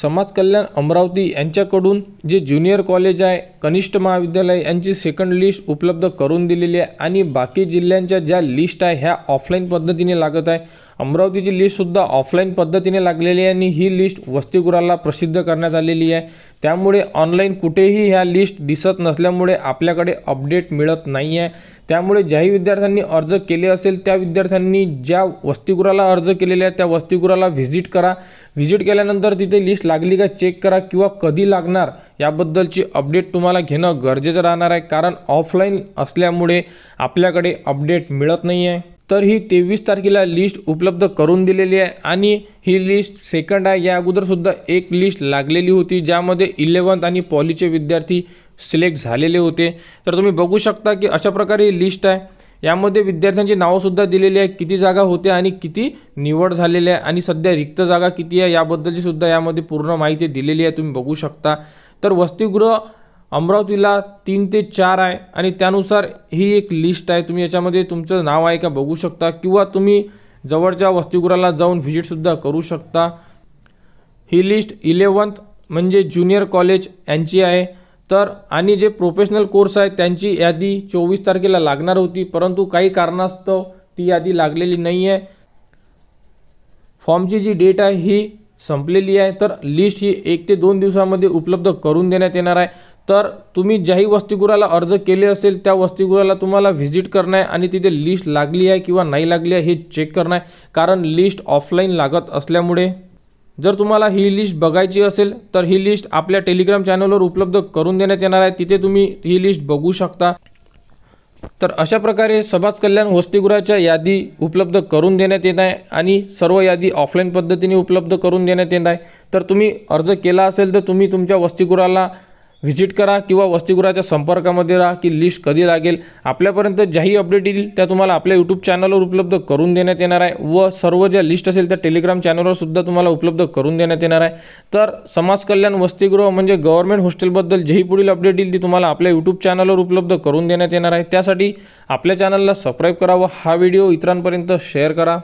समाज कल्याण अमरावती यांच्याकडून जे ज्युनियर कॉलेज आहे कनिष्ठ महाविद्यालय यांची सेकंड लिस्ट उपलब्ध करून दिलेली आहे आणि बाकी जिल्ह्यांच्या ज्या लिस्ट आहे ह्या ऑफलाईन पद्धतीने लागत आहे अमरावतीची लिस्टसुद्धा ऑफलाईन पद्धतीने लागलेली आहे आणि ही लिस्ट वस्तीगुराला प्रसिद्ध करण्यात आलेली आहे त्यामुळे ऑनलाईन कुठेही ह्या लिस्ट दिसत नसल्यामुळे आपल्याकडे अपडेट मिळत नाही आहे त्यामुळे ज्याही विद्यार्थ्यांनी अर्ज केले असेल त्या विद्यार्थ्यांनी ज्या वस्तीगुराला अर्ज केलेला आहे त्या वस्तीगुराला व्हिजिट करा व्हिजिट केल्यानंतर तिथे लिस्ट लागली का चेक करा किंवा कधी लागणार याबद्दलची अपडेट तुम्हाला घेणं गरजेचं राहणार आहे कारण ऑफलाईन असल्यामुळे आपल्याकडे अपडेट मिळत नाही आहे तर ही तेवीस तारखेला लिस्ट उपलब्ध करून दिलेली आहे आणि ही लिस्ट सेकंड आहे या अगोदरसुद्धा एक लिस्ट लागलेली होती ज्यामध्ये इलेवन्थ आणि पॉलीचे विद्यार्थी सिलेक्ट झालेले होते तर तुम्ही बघू शकता की अशा प्रकारे ही लिस्ट आहे यामध्ये विद्यार्थ्यांची नावंसुद्धा दिलेली आहे किती जागा होत्या आणि किती निवड झालेली आहे आणि सध्या रिक्त जागा किती आहे याबद्दलची सुद्धा यामध्ये पूर्ण माहिती दिलेली आहे तुम्ही बघू शकता तर वसतिगृह अमरावतीला तीन ते चार आहे आणि त्यानुसार ही एक लिस्ट आहे तुम्ही याच्यामध्ये तुमचं नाव आहे का बघू शकता किंवा तुम्ही जवळच्या वसतिगृहाला जाऊन व्हिजिटसुद्धा करू शकता ही लिस्ट इलेवन्थ म्हणजे ज्युनियर कॉलेज यांची आहे तर आणि जे प्रोफेशनल कोर्स आहे त्यांची यादी चोवीस तारखेला लागणार होती परंतु काही कारणास्तव ती यादी लागलेली नाही आहे फॉर्मची जी डेट आहे ही संपलेली आहे तर लिस्ट ही एक ते दोन दिवसामध्ये उपलब्ध करून देण्यात येणार आहे तर तुम्ही ज्याही वसतिगृहाला अर्ज केले असेल त्या वसतिगृहाला तुम्हाला व्हिजिट करणं आहे आणि तिथे लिस्ट लागली आहे किंवा नाही लागली आहे हे चेक करणं आहे कारण लिस्ट ऑफलाईन लागत असल्यामुळे जर तुम्हाला ही लिस्ट बघायची असेल तर ही लिस्ट आपल्या टेलिग्राम चॅनलवर उपलब्ध करून देण्यात येणार आहे तिथे तुम्ही ही लिस्ट बघू शकता तर अशा प्रकारे समाज कल्याण वसतिगृहाच्या यादी उपलब्ध करून देण्यात येत आहे आणि सर्व यादी ऑफलाईन पद्धतीने उपलब्ध करून देण्यात येत आहे तर तुम्ही अर्ज केला असेल तर तुम्ही तुमच्या वसतिगृहाला व्हिजिट करा किंवा वसतिगृहाच्या संपर्कामध्ये राहा की लिस्ट कधी लागेल आपल्यापर्यंत ज्याही अपडेट येईल त्या तुम्हाला आपल्या यूट्यूब चॅनलवर उपलब्ध करून देण्यात येणार आहे व सर्व ज्या लिस्ट असेल त्या टेलिग्राम चॅनलवर सुद्धा तुम्हाला उपलब्ध करून देण्यात येणार आहे तर समाज कल्याण वसतिगृह म्हणजे गव्हर्नमेंट हॉस्टेलबद्दल जेही पुढील अपडेट येईल ती तुम्हाला आपल्या यूट्यूब चॅनलवर उपलब्ध करून देण्यात येणार आहे त्यासाठी आपल्या चॅनलला सबस्क्राईब करा व हा व्हिडिओ इतरांपर्यंत शेअर करा